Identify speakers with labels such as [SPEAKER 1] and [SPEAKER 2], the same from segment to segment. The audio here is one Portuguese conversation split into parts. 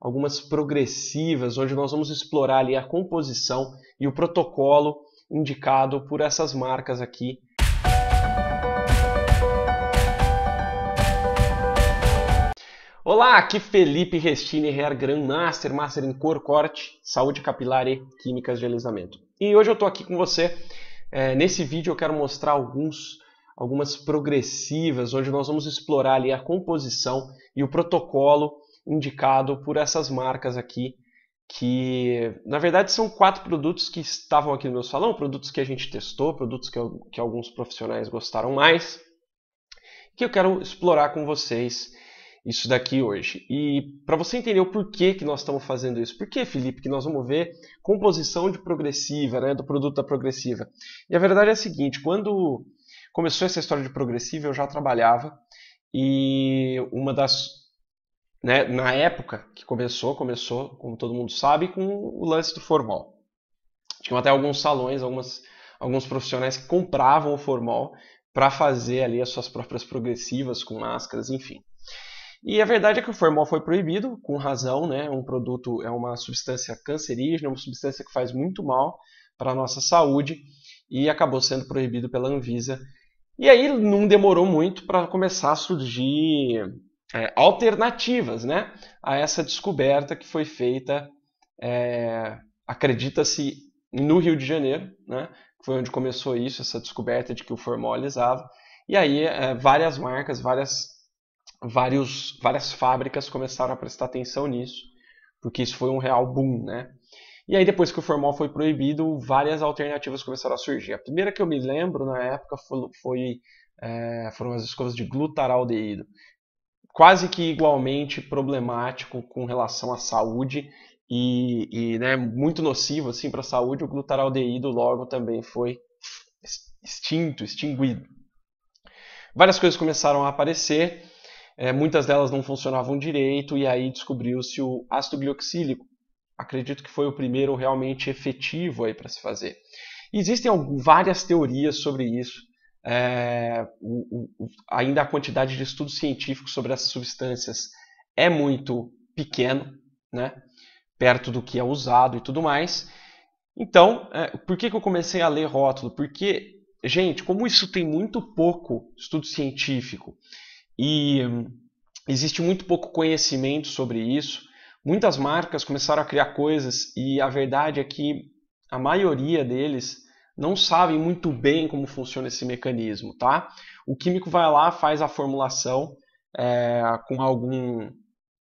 [SPEAKER 1] algumas progressivas, onde nós vamos explorar ali a composição e o protocolo indicado por essas marcas aqui. Olá, aqui Felipe Restini, Hair Grand Master, Master em Cor Corte, Saúde Capilar e Químicas de Alisamento. E hoje eu estou aqui com você. É, nesse vídeo eu quero mostrar alguns algumas progressivas, onde nós vamos explorar ali a composição e o protocolo indicado por essas marcas aqui, que na verdade são quatro produtos que estavam aqui no meu salão, produtos que a gente testou, produtos que, que alguns profissionais gostaram mais, que eu quero explorar com vocês isso daqui hoje. E para você entender o porquê que nós estamos fazendo isso, por que, Felipe, que nós vamos ver composição de progressiva, né, do produto da progressiva. E a verdade é a seguinte, quando começou essa história de progressiva, eu já trabalhava e uma das né, na época que começou, começou, como todo mundo sabe, com o lance do formal. Tinham até alguns salões, algumas, alguns profissionais que compravam o formal para fazer ali as suas próprias progressivas com máscaras, enfim. E a verdade é que o formal foi proibido, com razão, né? Um produto é uma substância cancerígena, uma substância que faz muito mal para a nossa saúde e acabou sendo proibido pela Anvisa. E aí não demorou muito para começar a surgir é, alternativas né, a essa descoberta que foi feita, é, acredita-se, no Rio de Janeiro, né, foi onde começou isso, essa descoberta de que o formol alisava. E aí é, várias marcas, várias, vários, várias fábricas começaram a prestar atenção nisso, porque isso foi um real boom, né? E aí depois que o formol foi proibido, várias alternativas começaram a surgir. A primeira que eu me lembro na época foi, foi é, foram as escovas de glutaraldeído, quase que igualmente problemático com relação à saúde e, e né, muito nocivo assim, para a saúde, o glutaraldeído logo também foi extinto, extinguido. Várias coisas começaram a aparecer, é, muitas delas não funcionavam direito, e aí descobriu-se o ácido glioxílico. Acredito que foi o primeiro realmente efetivo para se fazer. Existem várias teorias sobre isso é, o, o, ainda a quantidade de estudos científicos sobre essas substâncias é muito pequeno, né? perto do que é usado e tudo mais. Então, é, por que, que eu comecei a ler rótulo? Porque, gente, como isso tem muito pouco estudo científico e hum, existe muito pouco conhecimento sobre isso, muitas marcas começaram a criar coisas e a verdade é que a maioria deles não sabem muito bem como funciona esse mecanismo, tá? O químico vai lá, faz a formulação é, com algum,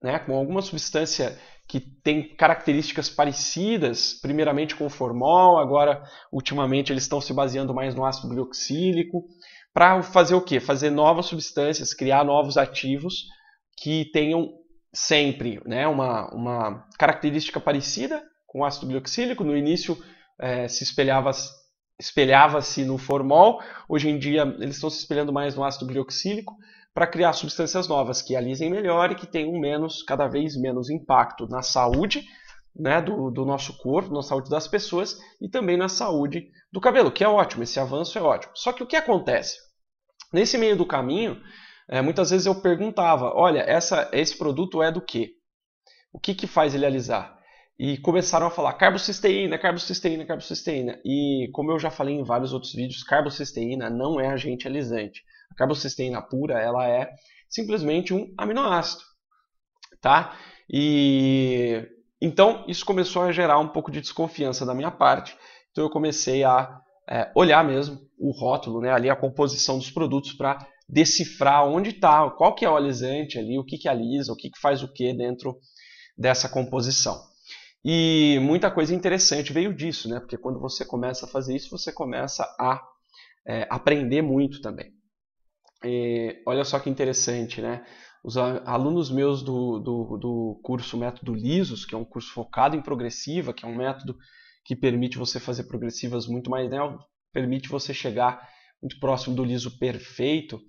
[SPEAKER 1] né, com alguma substância que tem características parecidas, primeiramente com o formol, agora ultimamente eles estão se baseando mais no ácido glioxílico, para fazer o quê? Fazer novas substâncias, criar novos ativos que tenham sempre né, uma, uma característica parecida com o ácido glioxílico. No início é, se espelhava espelhava-se no formol, hoje em dia eles estão se espelhando mais no ácido glioxílico para criar substâncias novas que alisem melhor e que tenham menos, cada vez menos impacto na saúde né, do, do, nosso corpo, na saúde das pessoas e também na saúde do cabelo, que é ótimo, esse avanço é ótimo. Só que o que acontece? Nesse meio do caminho, é, muitas vezes eu perguntava, olha, essa, esse produto é do quê? O que, que faz ele alisar? e começaram a falar carbocisteína, carbocisteína, carbocisteína. E como eu já falei em vários outros vídeos, carbocisteína não é agente alisante. A carbocisteína pura, ela é simplesmente um aminoácido, tá? E então isso começou a gerar um pouco de desconfiança da minha parte. Então eu comecei a é, olhar mesmo o rótulo, né, ali a composição dos produtos para decifrar onde está, qual que é o alisante ali, o que que alisa, o que que faz o que dentro dessa composição. E muita coisa interessante veio disso, né? Porque quando você começa a fazer isso, você começa a é, aprender muito também. E olha só que interessante, né? Os alunos meus do, do, do curso Método Lisos, que é um curso focado em progressiva, que é um método que permite você fazer progressivas muito mais, né? Permite você chegar muito próximo do liso perfeito,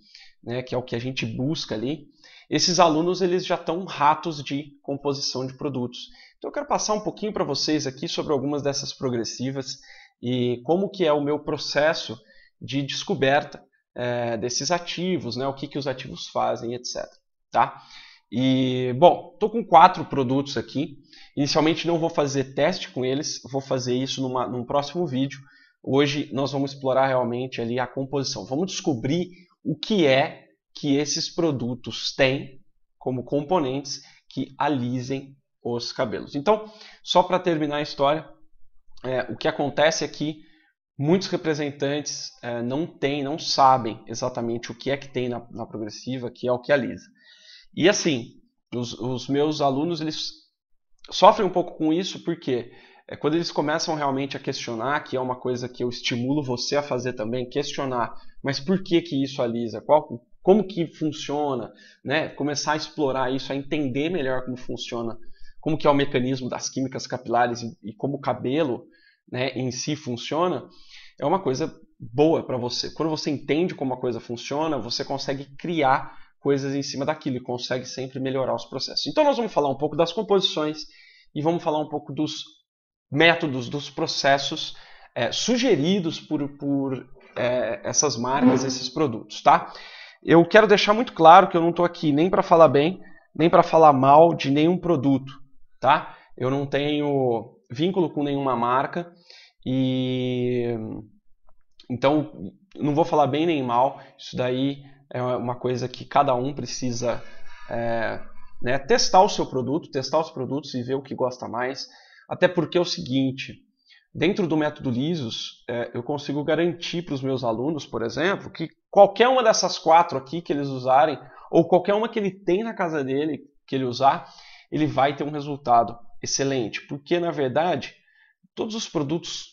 [SPEAKER 1] né? Que é o que a gente busca ali esses alunos eles já estão ratos de composição de produtos. Então eu quero passar um pouquinho para vocês aqui sobre algumas dessas progressivas e como que é o meu processo de descoberta é, desses ativos, né, o que, que os ativos fazem, etc. Tá? E, bom, estou com quatro produtos aqui. Inicialmente não vou fazer teste com eles, vou fazer isso numa, num próximo vídeo. Hoje nós vamos explorar realmente ali a composição. Vamos descobrir o que é que esses produtos têm como componentes que alisem os cabelos. Então, só para terminar a história, é, o que acontece é que muitos representantes é, não têm, não sabem exatamente o que é que tem na, na progressiva, que é o que alisa. E assim, os, os, meus alunos eles sofrem um pouco com isso porque é, quando eles começam realmente a questionar, que é uma coisa que eu estimulo você a fazer também, questionar, mas por que que isso alisa? Qual como que funciona, né? Começar a explorar isso, a entender melhor como funciona, como que é o mecanismo das químicas capilares e, e como o cabelo, né, em si funciona, é uma coisa boa para você. Quando você entende como a coisa funciona, você consegue criar coisas em cima daquilo e consegue sempre melhorar os processos. Então nós vamos falar um pouco das composições e vamos falar um pouco dos métodos, dos processos é, sugeridos por, por é, essas marcas, esses produtos, tá? Eu quero deixar muito claro que eu não estou aqui nem para falar bem, nem para falar mal de nenhum produto, tá? Eu não tenho vínculo com nenhuma marca e então não vou falar bem nem mal. Isso daí é uma coisa que cada um precisa é, né, testar o seu produto, testar os produtos e ver o que gosta mais. Até porque é o seguinte, dentro do método Lisos, é, eu consigo garantir para os meus alunos, por exemplo, que qualquer uma dessas quatro aqui que eles usarem, ou qualquer uma que ele tem na casa dele, que ele usar, ele vai ter um resultado excelente. Porque, na verdade, todos os produtos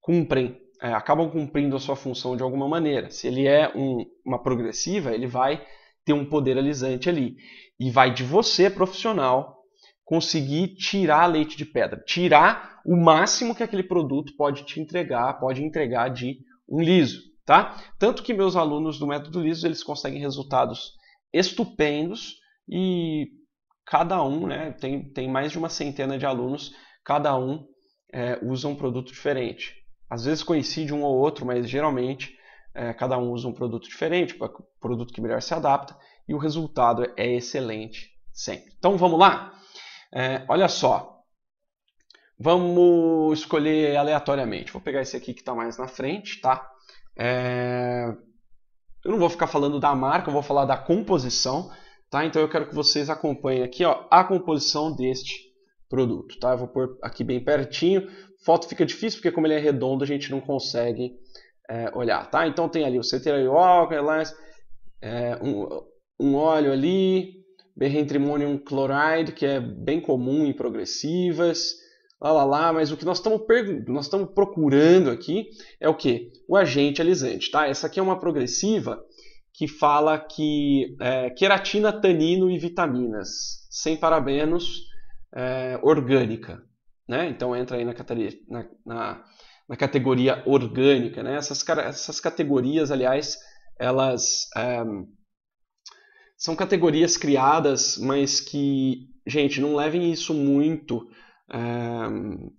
[SPEAKER 1] cumprem, é, acabam cumprindo a sua função de alguma maneira. Se ele é um, uma progressiva, ele vai ter um poder alisante ali. E vai de você, profissional, conseguir tirar leite de pedra, tirar o máximo que aquele produto pode te entregar, pode entregar de um liso, tá? Tanto que meus alunos do método liso, eles conseguem resultados estupendos e cada um, né, tem, tem mais de uma centena de alunos, cada um é, usa um produto diferente. Às vezes coincide um ou outro, mas geralmente é, cada um usa um produto diferente, produto que melhor se adapta, e o resultado é excelente sempre. Então vamos lá? É, olha só, Vamos escolher aleatoriamente. Vou pegar esse aqui que está mais na frente, tá? É... Eu não vou ficar falando da marca, eu vou falar da composição, tá? Então eu quero que vocês acompanhem aqui, ó, a composição deste produto, tá? Eu vou pôr aqui bem pertinho. Foto fica difícil porque como ele é redondo a gente não consegue é, olhar, tá? Então tem ali o Ceterio Walker, é, um, um óleo ali, berentrimonium chloride, que é bem comum em progressivas, lá, lá, lá, mas o que nós estamos, nós estamos procurando aqui é o que? O agente alisante, tá? Essa aqui é uma progressiva que fala que é, queratina, tanino e vitaminas, sem parabenos, é, orgânica, né? Então entra aí na, na, na, na categoria orgânica, né? Essas, essas categorias, aliás, elas é, são categorias criadas, mas que, gente, não levem isso muito eh,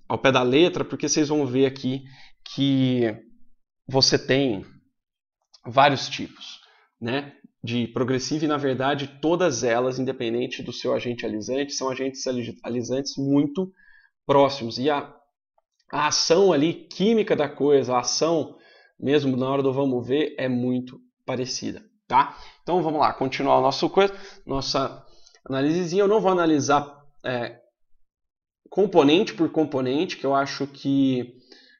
[SPEAKER 1] ao pé da letra, porque vocês vão ver aqui que você tem vários tipos né, de progressiva e, na verdade, todas elas, independente do seu agente alisante, são agentes alisantes muito próximos. E a, a ação ali química da coisa, a ação mesmo na hora do vamos ver, é muito parecida. Tá? Então vamos lá, continuar a coisa, nossa análise. Eu não vou analisar é, componente por componente, que eu acho que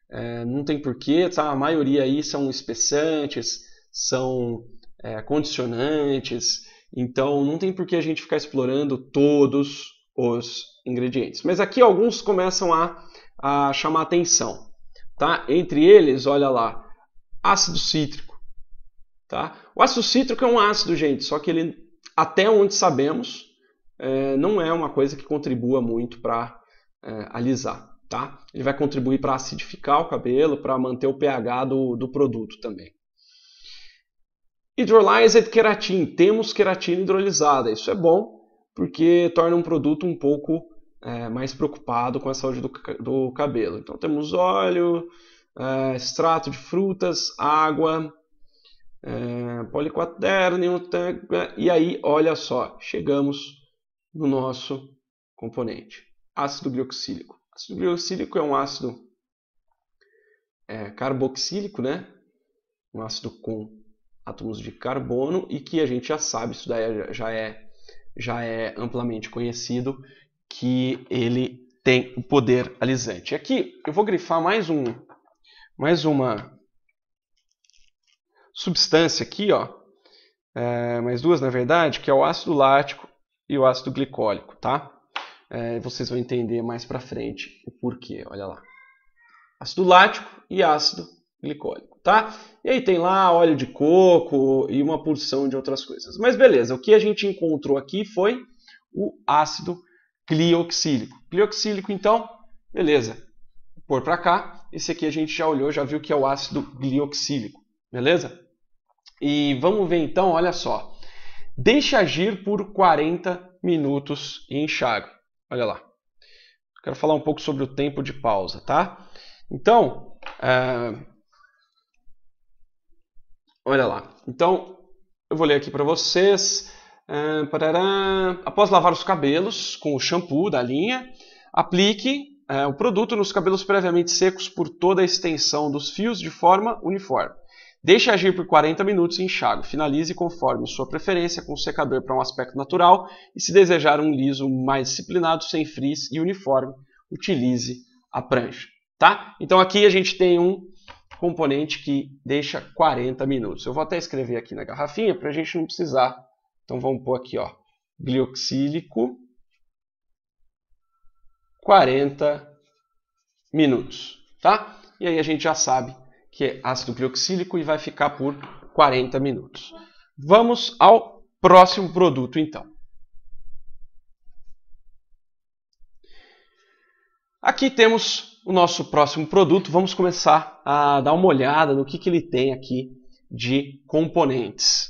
[SPEAKER 1] é, não tem porquê, tá? a maioria aí são espessantes, são é, condicionantes, então não tem porquê a gente ficar explorando todos os ingredientes. Mas aqui alguns começam a, a chamar atenção. Tá? Entre eles, olha lá, ácido cítrico. Tá? O ácido cítrico é um ácido, gente, só que ele, até onde sabemos, é, não é uma coisa que contribua muito para é, alisar. Tá? Ele vai contribuir para acidificar o cabelo, para manter o pH do, do produto também. Hydrolyzed keratin. Temos queratina hidrolisada. Isso é bom porque torna um produto um pouco é, mais preocupado com a saúde do, do cabelo. Então temos óleo, é, extrato de frutas, água, é, poliquaternio, e aí olha só, chegamos no nosso componente ácido glioxílico. ácido glioxílico é um ácido é, carboxílico, né? Um ácido com átomos de carbono e que a gente já sabe, isso daí já é, já é amplamente conhecido, que ele tem o poder alisante. Aqui eu vou grifar mais um, mais uma substância aqui, ó, é, mais duas na verdade, que é o ácido lático e o ácido glicólico, tá? É, vocês vão entender mais para frente o porquê. Olha lá. Ácido lático e ácido glicólico, tá? E aí tem lá óleo de coco e uma porção de outras coisas. Mas beleza, o que a gente encontrou aqui foi o ácido glioxílico. Glioxílico, então, beleza. Por para cá, esse aqui a gente já olhou, já viu que é o ácido glioxílico, beleza? E vamos ver então, olha só. deixe agir por 40 minutos em enxágue. Olha lá. Quero falar um pouco sobre o tempo de pausa, tá? Então, é... olha lá. Então, eu vou ler aqui para vocês. É... Parará... Após lavar os cabelos com o shampoo da linha, aplique é, o produto nos cabelos previamente secos por toda a extensão dos fios de forma uniforme. Deixe agir por 40 minutos e enxágue. Finalize conforme sua preferência com um secador para um aspecto natural e se desejar um liso mais disciplinado, sem frizz e uniforme, utilize a prancha. Tá? Então aqui a gente tem um componente que deixa 40 minutos. Eu vou até escrever aqui na garrafinha para a gente não precisar. Então vamos pôr aqui, ó, glioxílico 40 minutos, tá? E aí a gente já sabe que é ácido glioxílico, e vai ficar por 40 minutos. Vamos ao próximo produto, então. Aqui temos o nosso próximo produto. Vamos começar a dar uma olhada no que, que ele tem aqui de componentes.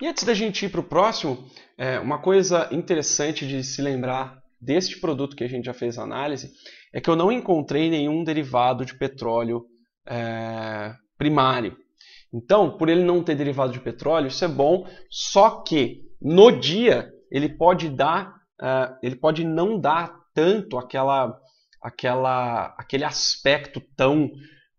[SPEAKER 1] E antes da gente ir para o próximo, é, uma coisa interessante de se lembrar deste produto que a gente já fez a análise é que eu não encontrei nenhum derivado de petróleo é, primário. Então, por ele não ter derivado de petróleo, isso é bom, só que no dia ele pode dar, uh, ele pode não dar tanto aquela, aquela, aquele aspecto tão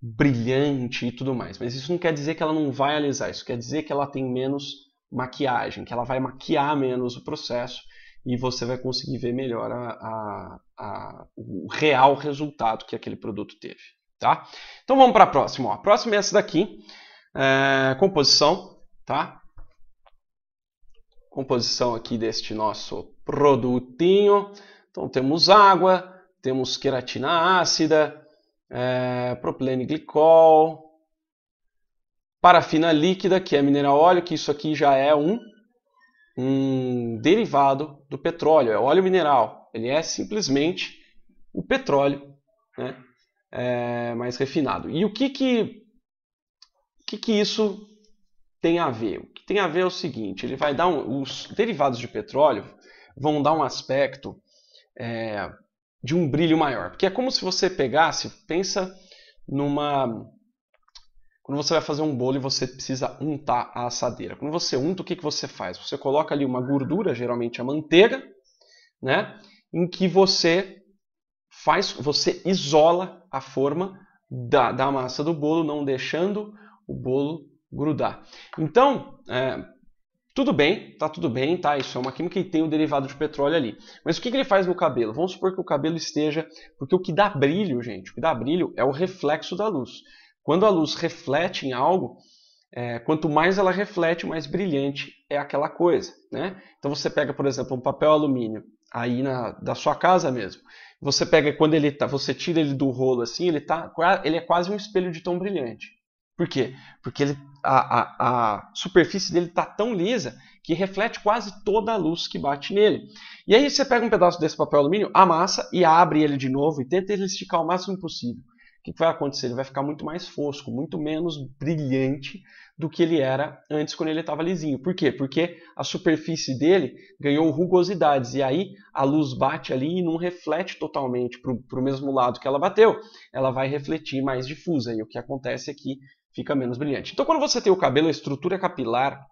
[SPEAKER 1] brilhante e tudo mais. Mas isso não quer dizer que ela não vai alisar, isso quer dizer que ela tem menos maquiagem, que ela vai maquiar menos o processo e você vai conseguir ver melhor a, a, a, o real resultado que aquele produto teve. Tá? Então vamos para a próxima. Ó. A próxima é essa daqui, é, composição. Tá? Composição aqui deste nosso produtinho. Então temos água, temos queratina ácida, é, glicol, parafina líquida, que é mineral óleo, que isso aqui já é um, um derivado do petróleo, é óleo mineral. Ele é simplesmente o petróleo né, é, mais refinado. E o que que, que que isso tem a ver? O que tem a ver é o seguinte: ele vai dar um, os derivados de petróleo vão dar um aspecto é, de um brilho maior, porque é como se você pegasse, pensa numa quando você vai fazer um bolo e você precisa untar a assadeira. Quando você unta, o que, que você faz? Você coloca ali uma gordura, geralmente a manteiga, né? Em que você faz, você isola a forma da, da massa do bolo, não deixando o bolo grudar. Então, é, tudo bem, tá tudo bem, tá? Isso é uma química e tem o derivado de petróleo ali. Mas o que, que ele faz no cabelo? Vamos supor que o cabelo esteja. Porque o que dá brilho, gente, o que dá brilho é o reflexo da luz. Quando a luz reflete em algo, é, quanto mais ela reflete, mais brilhante é aquela coisa, né? Então você pega, por exemplo, um papel alumínio aí na, da sua casa mesmo. Você pega quando ele tá, você tira ele do rolo assim, ele tá, ele é quase um espelho de tão brilhante. Por quê? Porque ele, a, a, a superfície dele está tão lisa que reflete quase toda a luz que bate nele. E aí você pega um pedaço desse papel alumínio, amassa e abre ele de novo e tenta ele esticar o máximo possível que vai acontecer? Ele vai ficar muito mais fosco, muito menos brilhante do que ele era antes quando ele estava lisinho. Por quê? Porque a superfície dele ganhou rugosidades e aí a luz bate ali e não reflete totalmente para o mesmo lado que ela bateu. Ela vai refletir mais difusa e o que acontece é que fica menos brilhante. Então, quando você tem o cabelo, a estrutura capilar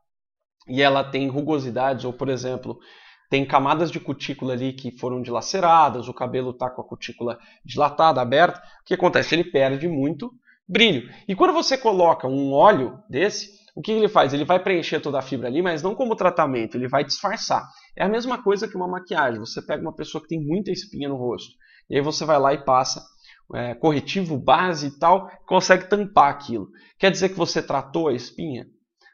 [SPEAKER 1] e ela tem rugosidades ou, por exemplo, tem camadas de cutícula ali que foram dilaceradas, o cabelo está com a cutícula dilatada, aberta. O que acontece? Ele perde muito brilho. E quando você coloca um óleo desse, o que ele faz? Ele vai preencher toda a fibra ali, mas não como tratamento, ele vai disfarçar. É a mesma coisa que uma maquiagem. Você pega uma pessoa que tem muita espinha no rosto, e aí você vai lá e passa é, corretivo, base e tal, consegue tampar aquilo. Quer dizer que você tratou a espinha?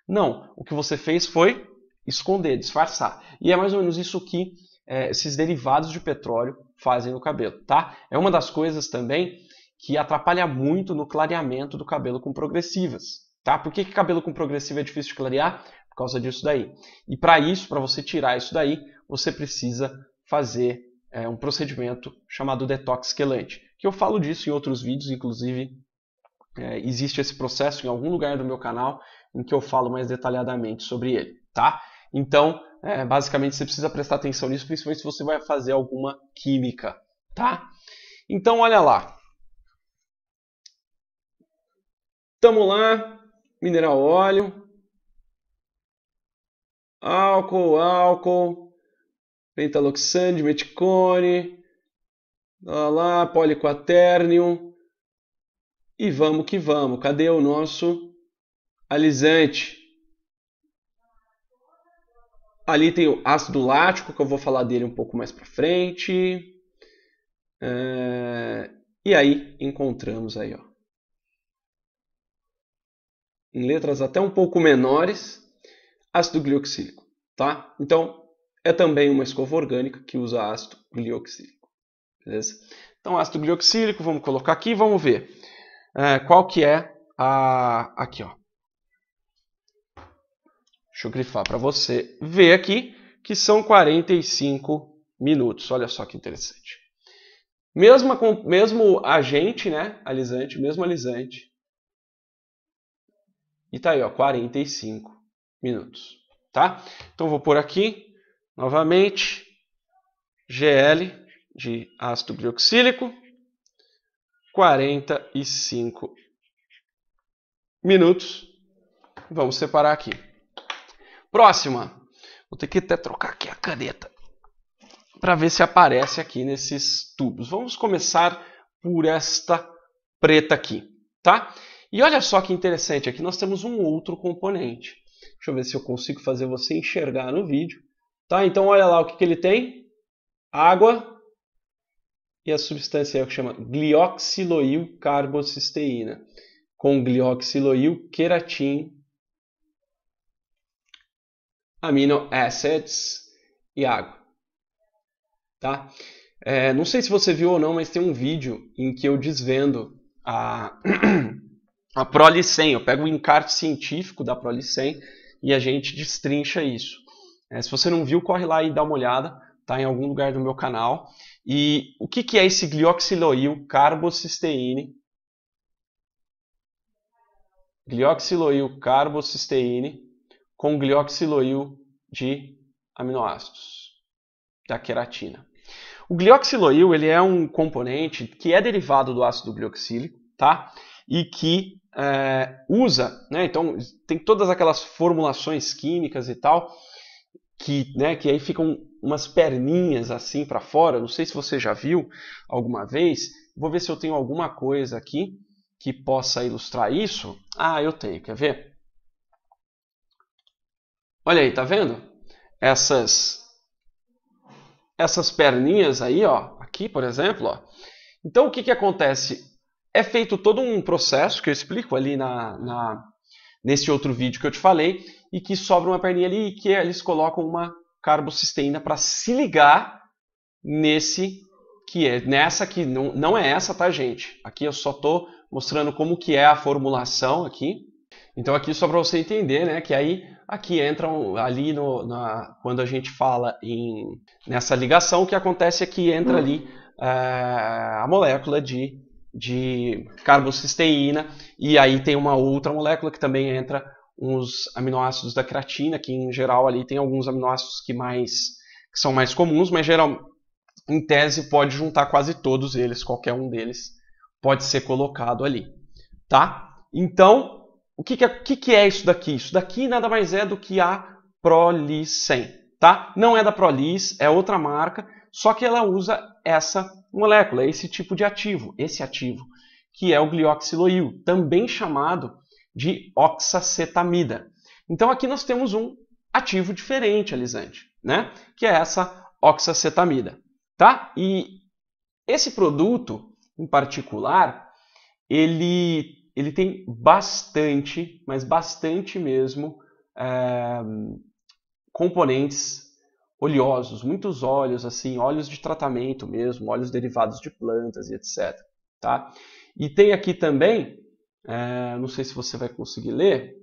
[SPEAKER 1] Não. O que você fez foi esconder, disfarçar. E é mais ou menos isso que é, esses derivados de petróleo fazem no cabelo, tá? É uma das coisas também que atrapalha muito no clareamento do cabelo com progressivas, tá? Por que, que cabelo com progressiva é difícil de clarear? Por causa disso daí. E para isso, para você tirar isso daí, você precisa fazer é, um procedimento chamado detox quelante, que eu falo disso em outros vídeos, inclusive é, existe esse processo em algum lugar do meu canal em que eu falo mais detalhadamente sobre ele, tá? Então, é, basicamente, você precisa prestar atenção nisso, principalmente se você vai fazer alguma química, tá? Então, olha lá. Tamo lá, mineral óleo, álcool, álcool, pentaloxane, meticone, lá, lá poliquaternium, e vamos que vamos. Cadê o nosso alisante? Ali tem o ácido lático, que eu vou falar dele um pouco mais para frente. É... E aí encontramos aí, ó. Em letras até um pouco menores, ácido glioxílico, tá? Então, é também uma escova orgânica que usa ácido glioxílico, beleza? Então, ácido glioxílico, vamos colocar aqui, vamos ver é, qual que é a... aqui, ó. Deixa eu grifar para você ver aqui que são 45 minutos. Olha só que interessante. Mesma, mesmo agente, né? Alisante, mesmo alisante. E tá aí, ó, 45 minutos, tá? Então vou por aqui, novamente, GL de ácido glioxílico, 45 minutos. Vamos separar aqui. Próxima. Vou ter que até trocar aqui a caneta para ver se aparece aqui nesses tubos. Vamos começar por esta preta aqui, tá? E olha só que interessante, aqui nós temos um outro componente. Deixa eu ver se eu consigo fazer você enxergar no vídeo. Tá? Então olha lá o que, que ele tem. Água e a substância é que chama glioxiloil carbocisteína com glioxiloil queratin amino acids e água. Tá? É, não sei se você viu ou não, mas tem um vídeo em que eu desvendo a, a Prolicem. Eu pego o encarte científico da Prolicem e a gente destrincha isso. É, se você não viu, corre lá e dá uma olhada. Está em algum lugar do meu canal. E o que, que é esse glioxiloil carbocisteíne? Glioxiloil carbocisteíne com glioxiloil de aminoácidos, da queratina. O glioxiloil ele é um componente que é derivado do ácido glioxílico, tá? E que é, usa, né? Então tem todas aquelas formulações químicas e tal que, né? Que aí ficam umas perninhas assim para fora. Não sei se você já viu alguma vez. Vou ver se eu tenho alguma coisa aqui que possa ilustrar isso. Ah, eu tenho. Quer ver? Olha aí, tá vendo? Essas essas perninhas aí, ó, aqui, por exemplo, ó. Então o que que acontece? É feito todo um processo que eu explico ali na, na nesse outro vídeo que eu te falei e que sobra uma perninha ali e que eles colocam uma carbocisteína para se ligar nesse que é nessa que não, não é essa, tá, gente? Aqui eu só tô mostrando como que é a formulação aqui. Então aqui só para você entender, né, que aí aqui entram ali no, na, quando a gente fala em nessa ligação, o que acontece é que entra hum. ali eh, a molécula de, de carbocisteína e aí tem uma outra molécula que também entra os aminoácidos da creatina, que em geral ali tem alguns aminoácidos que mais que são mais comuns, mas geral em tese pode juntar quase todos eles, qualquer um deles pode ser colocado ali, tá? Então, o que, que, é, que, que é isso daqui? Isso daqui nada mais é do que a Prolis 100, tá? Não é da Prolis, é outra marca, só que ela usa essa molécula, esse tipo de ativo, esse ativo, que é o glioxiloil, também chamado de oxacetamida. Então aqui nós temos um ativo diferente, alisante, né? Que é essa oxacetamida, tá? E esse produto em particular, ele ele tem bastante, mas bastante mesmo, é, componentes oleosos, muitos óleos, assim, óleos de tratamento mesmo, óleos derivados de plantas e etc. Tá? E tem aqui também, é, não sei se você vai conseguir ler,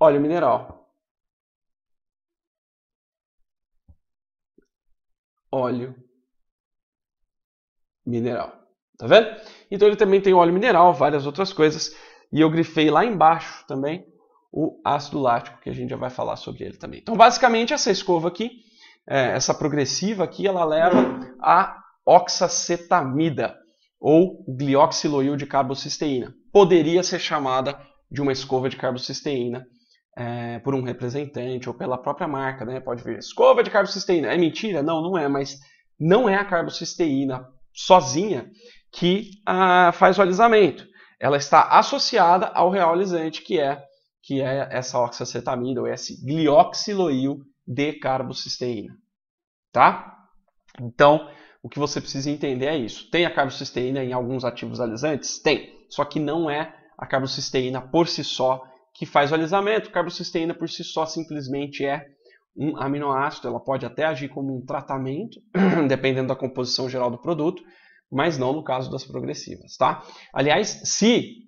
[SPEAKER 1] óleo mineral. Óleo mineral. Tá vendo? Então ele também tem óleo mineral, várias outras coisas. E eu grifei lá embaixo também o ácido lático, que a gente já vai falar sobre ele também. Então, basicamente, essa escova aqui, é, essa progressiva aqui, ela leva a oxacetamida ou glioxiloil de carbocisteína. Poderia ser chamada de uma escova de carbocisteína é, por um representante ou pela própria marca, né? Pode vir escova de carbocisteína. É mentira? Não, não é, mas não é a carbocisteína sozinha que ah, faz o alisamento. Ela está associada ao realizante, que é, que é essa oxacetamida, ou esse glioxiloil de carbocisteína. Tá? Então, o que você precisa entender é isso. Tem a carbocisteína em alguns ativos alisantes? Tem. Só que não é a carbocisteína por si só que faz o alisamento. A carbocisteína por si só simplesmente é um aminoácido. Ela pode até agir como um tratamento, dependendo da composição geral do produto, mas não no caso das progressivas, tá? Aliás, se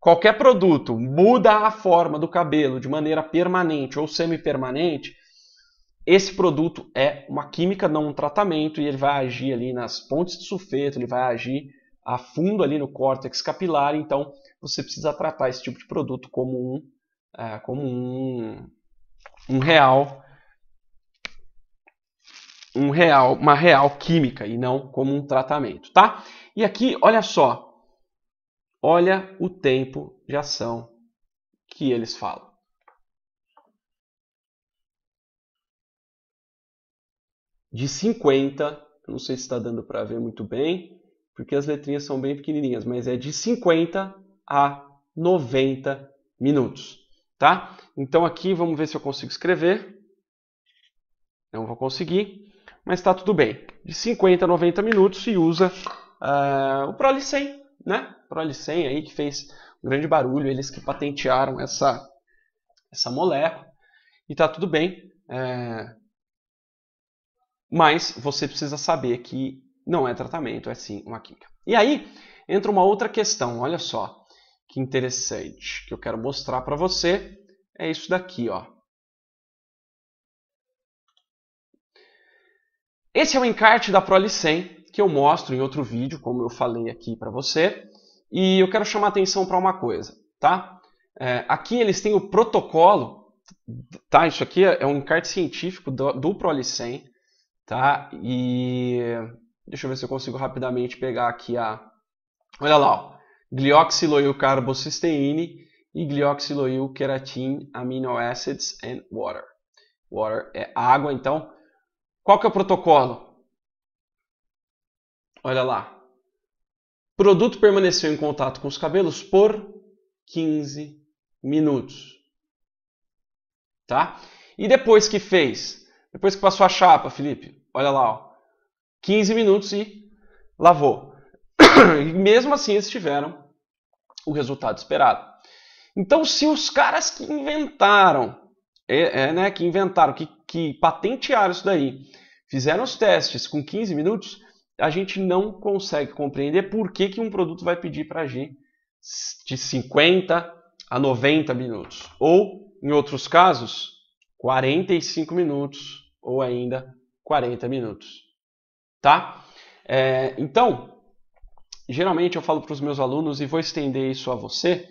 [SPEAKER 1] qualquer produto muda a forma do cabelo de maneira permanente ou semi-permanente, esse produto é uma química, não um tratamento, e ele vai agir ali nas pontes de sulfeto, ele vai agir a fundo ali no córtex capilar, então você precisa tratar esse tipo de produto como um, é, como um, um real um real, uma real química e não como um tratamento, tá? E aqui, olha só, olha o tempo de ação que eles falam. De 50, não sei se está dando para ver muito bem, porque as letrinhas são bem pequenininhas, mas é de 50 a 90 minutos, tá? Então aqui, vamos ver se eu consigo escrever. Não vou conseguir mas está tudo bem. De 50 a 90 minutos se usa uh, o Prolicem, né? Prolicem aí que fez um grande barulho, eles que patentearam essa, essa molécula. E está tudo bem, é... mas você precisa saber que não é tratamento, é sim uma química. E aí entra uma outra questão, olha só que interessante, que eu quero mostrar para você, é isso daqui, ó. Esse é o encarte da Prole 100 que eu mostro em outro vídeo, como eu falei aqui para você. E eu quero chamar atenção para uma coisa, tá? É, aqui eles têm o protocolo, tá? Isso aqui é, é um encarte científico do, do Prole 100, tá? E deixa eu ver se eu consigo rapidamente pegar aqui a... Olha lá, ó glioxiloil e glioxiloil amino acids and water. Water é água, então qual que é o protocolo? Olha lá. O produto permaneceu em contato com os cabelos por 15 minutos. Tá? E depois que fez? Depois que passou a chapa, Felipe, olha lá, ó. 15 minutos e lavou. E mesmo assim eles tiveram o resultado esperado. Então, se os caras que inventaram, é, é, né, que inventaram, que que patentearam isso daí, fizeram os testes com 15 minutos, a gente não consegue compreender por que, que um produto vai pedir para agir de 50 a 90 minutos. Ou, em outros casos, 45 minutos ou ainda 40 minutos. Tá? É, então, geralmente eu falo para os meus alunos e vou estender isso a você.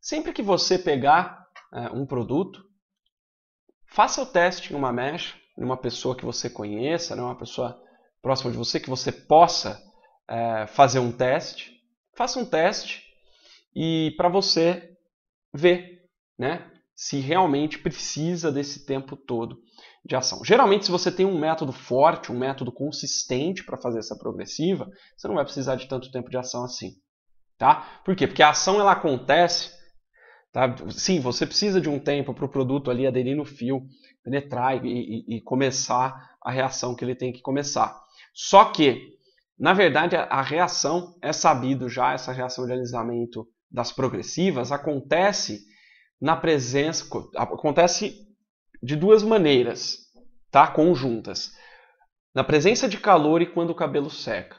[SPEAKER 1] Sempre que você pegar é, um produto, Faça o teste em uma mesh, em uma pessoa que você conheça, né? uma pessoa próxima de você, que você possa é, fazer um teste. Faça um teste e para você ver né? se realmente precisa desse tempo todo de ação. Geralmente, se você tem um método forte, um método consistente para fazer essa progressiva, você não vai precisar de tanto tempo de ação assim. Tá? Por quê? Porque a ação ela acontece Tá? Sim, você precisa de um tempo para o produto ali aderir no fio, penetrar e, e, e, começar a reação que ele tem que começar. Só que, na verdade, a, a reação é sabido já, essa reação de alisamento das progressivas acontece na presença, acontece de duas maneiras, tá? Conjuntas. Na presença de calor e quando o cabelo seca.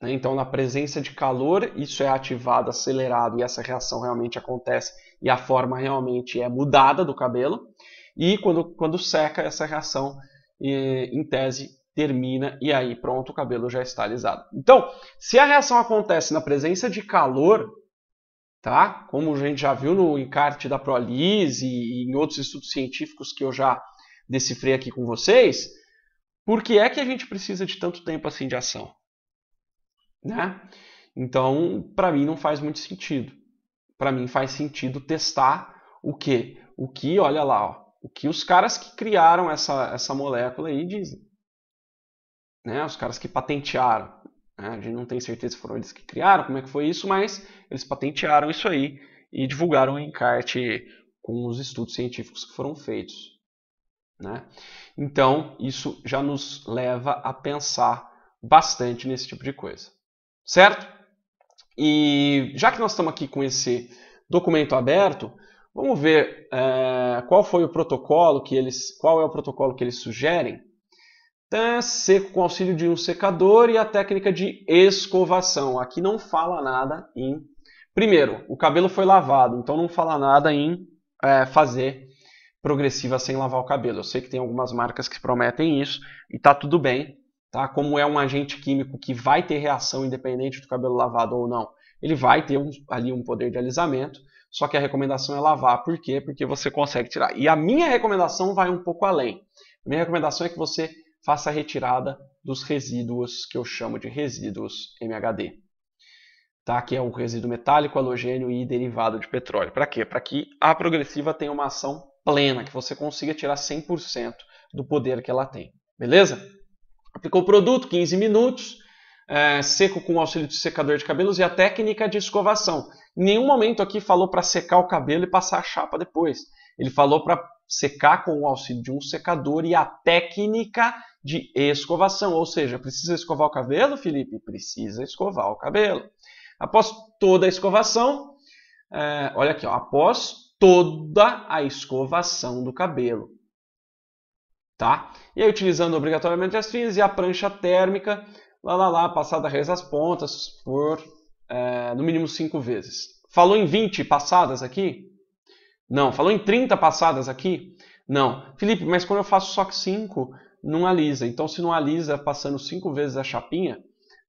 [SPEAKER 1] Né? Então, na presença de calor, isso é ativado, acelerado e essa reação realmente acontece e a forma realmente é mudada do cabelo. E quando, quando seca, essa reação, é, em tese, termina e aí pronto, o cabelo já é está alisado. Então, se a reação acontece na presença de calor, tá? Como a gente já viu no encarte da Prolise e em outros estudos científicos que eu já decifrei aqui com vocês, por que é que a gente precisa de tanto tempo assim de ação? né? Então, para mim não faz muito sentido. Para mim faz sentido testar o que? O que, olha lá, ó, o que os caras que criaram essa, essa molécula aí dizem. Né? Os caras que patentearam. Né? A gente não tem certeza se foram eles que criaram, como é que foi isso, mas eles patentearam isso aí e divulgaram o encarte com os estudos científicos que foram feitos. Né? Então, isso já nos leva a pensar bastante nesse tipo de coisa certo? E já que nós estamos aqui com esse documento aberto, vamos ver é, qual foi o protocolo que eles, qual é o protocolo que eles sugerem. Tá seco com auxílio de um secador e a técnica de escovação. Aqui não fala nada em. Primeiro, o cabelo foi lavado, então não fala nada em é, fazer progressiva sem lavar o cabelo. Eu sei que tem algumas marcas que prometem isso e tá tudo bem tá? Como é um agente químico que vai ter reação independente do cabelo lavado ou não, ele vai ter um, ali um poder de alisamento, só que a recomendação é lavar. Por quê? Porque você consegue tirar. E a minha recomendação vai um pouco além. A minha recomendação é que você faça a retirada dos resíduos que eu chamo de resíduos MHD. Tá? Que é o resíduo metálico, halogênio e derivado de petróleo. Para quê? Para que a progressiva tenha uma ação plena, que você consiga tirar 100% do poder que ela tem. Beleza? Aplicou o produto, 15 minutos, é, seco com o auxílio de secador de cabelos e a técnica de escovação. Em nenhum momento aqui falou para secar o cabelo e passar a chapa depois. Ele falou para secar com o auxílio de um secador e a técnica de escovação. Ou seja, precisa escovar o cabelo, Felipe? Precisa escovar o cabelo. Após toda a escovação, é, olha aqui, ó, após toda a escovação do cabelo. Tá? E aí, utilizando obrigatoriamente as fins e a prancha térmica, lá lá lá, passada reza as pontas por é, no mínimo 5 vezes. Falou em 20 passadas aqui? Não. Falou em 30 passadas aqui? Não. Felipe, mas quando eu faço só 5, não alisa. Então, se não alisa passando 5 vezes a chapinha,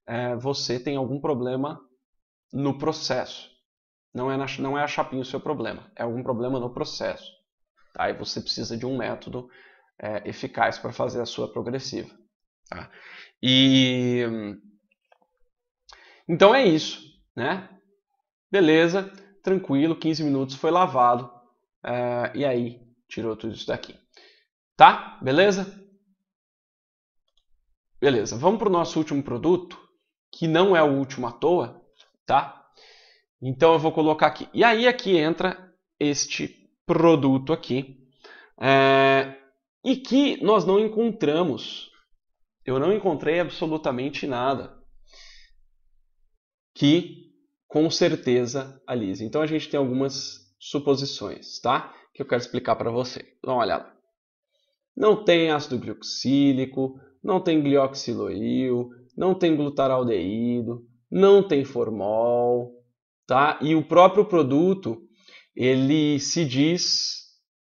[SPEAKER 1] é, você tem algum problema no processo. Não é, na, não é a chapinha o seu problema, é algum problema no processo. Tá? E você precisa de um método é, eficaz para fazer a sua progressiva. Tá? E então é isso, né? Beleza, tranquilo, 15 minutos foi lavado é, e aí tirou tudo isso daqui, tá? Beleza? Beleza. Vamos para o nosso último produto, que não é o último à toa, tá? Então eu vou colocar aqui. E aí aqui é entra este produto aqui. É, e que nós não encontramos. Eu não encontrei absolutamente nada que com certeza alise. Então a gente tem algumas suposições, tá? Que eu quero explicar para você. Vamos olhar. lá. Não tem ácido glioxílico, não tem glioxiloil, não tem glutaraldeído, não tem formol, tá? E o próprio produto, ele se diz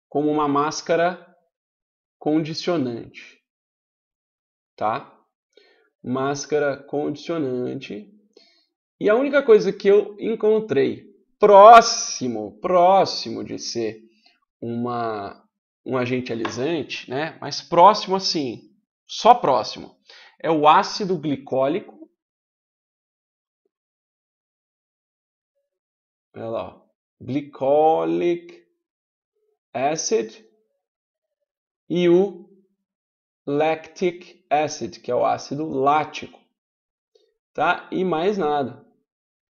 [SPEAKER 1] como uma máscara condicionante, tá? Máscara condicionante. E a única coisa que eu encontrei próximo, próximo de ser uma, um agente alisante, né? Mas próximo assim, só próximo, é o ácido glicólico. Olha lá, glicolic acid e o lactic acid, que é o ácido lático. Tá? E mais nada.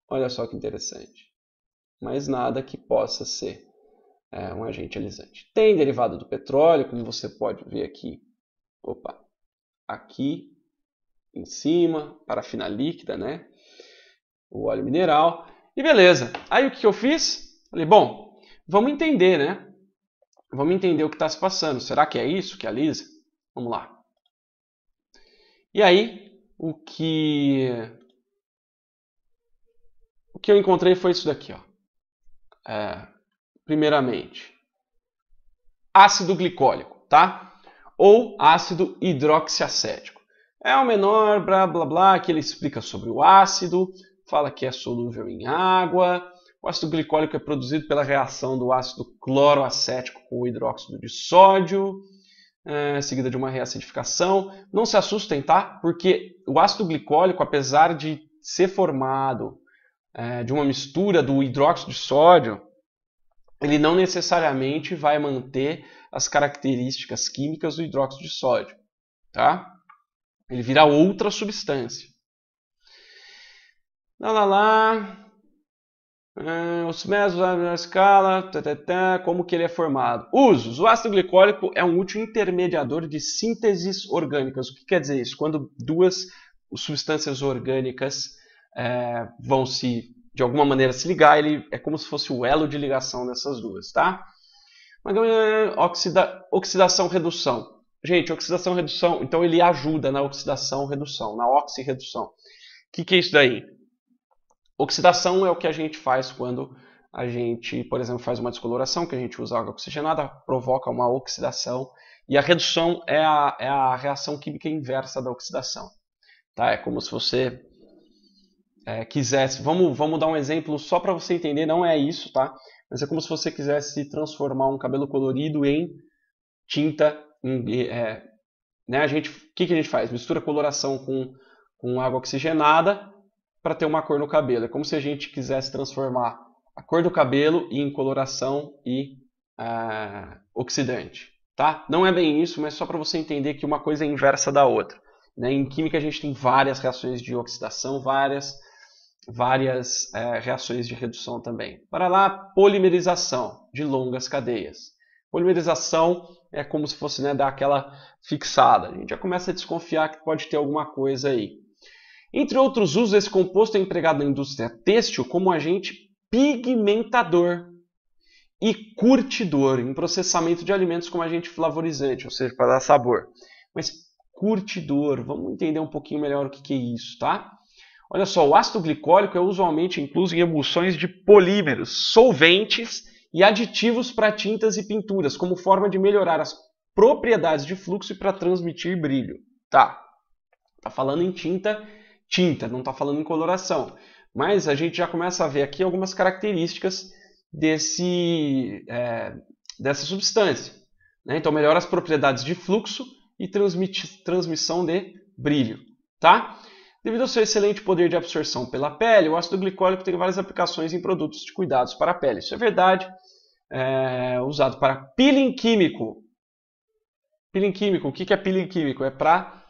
[SPEAKER 1] Olha só que interessante. Mais nada que possa ser é, um agente alisante. Tem derivado do petróleo, como você pode ver aqui. Opa, aqui em cima, parafina líquida, né? O óleo mineral. E beleza. Aí o que eu fiz? Falei, bom, vamos entender, né? Vamos entender o que está se passando. Será que é isso que alisa? Vamos lá. E aí, o que o que eu encontrei foi isso daqui, ó. É, primeiramente, ácido glicólico, tá? Ou ácido hidroxiacético. É o menor, blá blá blá, que ele explica sobre o ácido, fala que é solúvel em água, o ácido glicólico é produzido pela reação do ácido cloroacético com o hidróxido de sódio, é, seguida de uma reacidificação. Não se assustem, tá? Porque o ácido glicólico, apesar de ser formado é, de uma mistura do hidróxido de sódio, ele não necessariamente vai manter as características químicas do hidróxido de sódio, tá? Ele virá outra substância. Lá, lá, lá. Uh, os mesmos na escala, tá, tá, tá, como que ele é formado. Usos. O ácido glicólico é um útil intermediador de sínteses orgânicas. O que quer dizer isso? Quando duas substâncias orgânicas é, vão se, de alguma maneira, se ligar, ele é como se fosse o elo de ligação dessas duas, tá? É, oxida, oxidação, redução. Gente, oxidação, redução, então ele ajuda na oxidação, redução, na oxirredução. O que, que é isso daí? Oxidação é o que a gente faz quando a gente, por exemplo, faz uma descoloração, que a gente usa água oxigenada, provoca uma oxidação. E a redução é a, é a reação química inversa da oxidação. Tá? É como se você é, quisesse. Vamos, vamos dar um exemplo só para você entender, não é isso, tá? Mas é como se você quisesse transformar um cabelo colorido em tinta. Em, é, né? a gente, o que, que a gente faz? Mistura coloração com, com água oxigenada para ter uma cor no cabelo. É como se a gente quisesse transformar a cor do cabelo em coloração e uh, oxidante. Tá? Não é bem isso, mas só para você entender que uma coisa é inversa da outra. Né? Em química a gente tem várias reações de oxidação, várias, várias uh, reações de redução também. Para lá, polimerização de longas cadeias. Polimerização é como se fosse né, dar aquela fixada. A gente já começa a desconfiar que pode ter alguma coisa aí. Entre outros usos, esse composto é empregado na indústria têxtil como agente pigmentador e curtidor em processamento de alimentos como agente flavorizante, ou seja, para dar sabor. Mas curtidor, vamos entender um pouquinho melhor o que é isso, tá? Olha só, o ácido glicólico é usualmente incluso em emulsões de polímeros, solventes e aditivos para tintas e pinturas, como forma de melhorar as propriedades de fluxo e para transmitir brilho. Tá, tá falando em tinta tinta, não está falando em coloração. Mas a gente já começa a ver aqui algumas características desse, é, dessa substância. Né? Então, melhora as propriedades de fluxo e transmissão de brilho. Tá? Devido ao seu excelente poder de absorção pela pele, o ácido glicólico tem várias aplicações em produtos de cuidados para a pele. Isso é verdade. É usado para peeling químico. Peeling químico, o que é peeling químico? É para,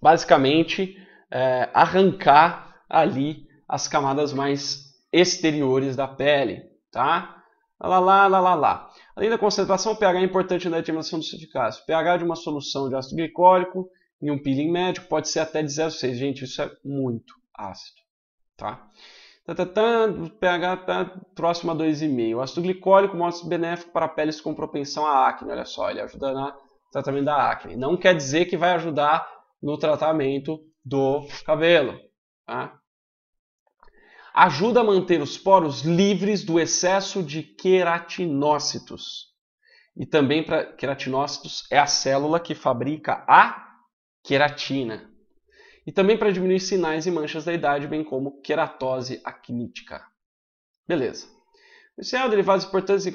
[SPEAKER 1] basicamente, é, arrancar ali as camadas mais exteriores da pele, tá? Lá, lá, lá, lá, lá. Além da concentração, o pH é importante na determinação do sindicato. O pH de uma solução de ácido glicólico em um peeling médico pode ser até de 0,6. Gente, isso é muito ácido, tá? tá, tá, tá o pH tá próximo a 2,5. O ácido glicólico mostra benéfico para peles com propensão à acne. Olha só, ele ajuda no tratamento da acne. Não quer dizer que vai ajudar no tratamento do cabelo. Tá? Ajuda a manter os poros livres do excesso de queratinócitos. E também para queratinócitos é a célula que fabrica a queratina. E também para diminuir sinais e manchas da idade, bem como queratose acnítica. Beleza. Esse é o derivado importante.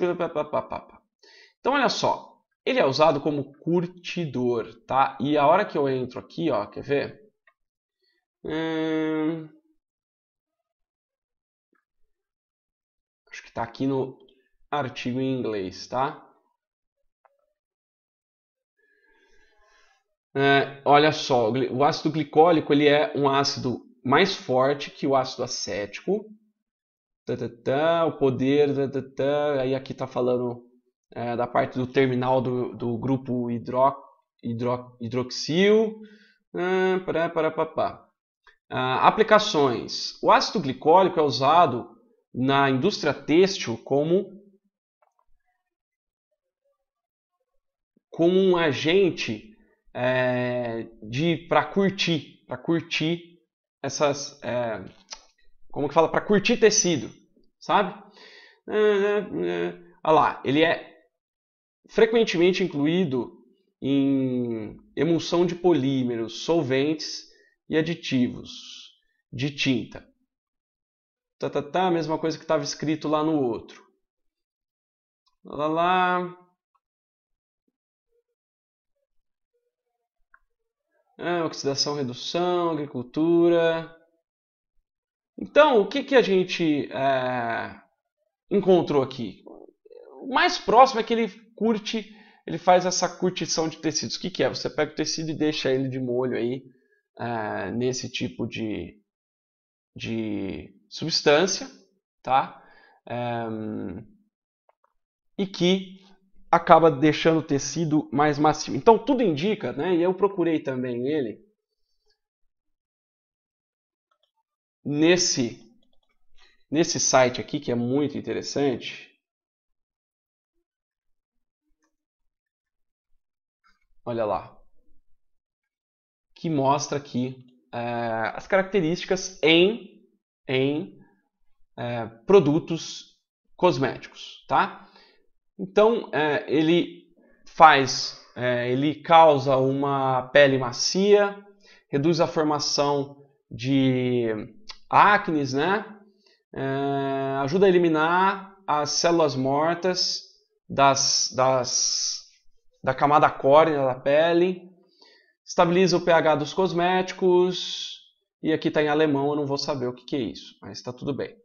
[SPEAKER 1] Então, olha só. Ele é usado como curtidor, tá? E a hora que eu entro aqui, ó, quer ver? Hum... Acho que está aqui no artigo em inglês, tá? É, olha só, o ácido glicólico ele é um ácido mais forte que o ácido acético. Tá, tá, tá, o poder, aí aqui está falando é, da parte do terminal do, do grupo hidro, hidro, hidroxil. Ah, para, para, para, para. Ah, aplicações. O ácido glicólico é usado na indústria têxtil como, como um agente é, de para curtir, para curtir essas, é, como que fala, para curtir tecido, sabe? Ah, ah, ah lá, ele é frequentemente incluído em emulsão de polímeros, solventes e aditivos de tinta. Tá, tá, tá, mesma coisa que estava escrito lá no outro. Lá, lá. É, oxidação, redução, agricultura. Então, o que, que a gente é, encontrou aqui? O mais próximo é que ele curte, ele faz essa curtição de tecidos. O que, que é? Você pega o tecido e deixa ele de molho aí uh, nesse tipo de, de substância, tá? Um, é, e que acaba deixando o tecido mais macio. Então tudo indica, né? E eu procurei também ele nesse nesse site aqui que é muito interessante. Olha lá que mostra aqui é, as características em, em é, produtos cosméticos, tá? Então é, ele faz, é, ele causa uma pele macia, reduz a formação de acnes, né? É, ajuda a eliminar as células mortas das, das, da camada córnea da pele, Estabiliza o pH dos cosméticos. E aqui está em alemão, eu não vou saber o que, que é isso, mas está tudo bem.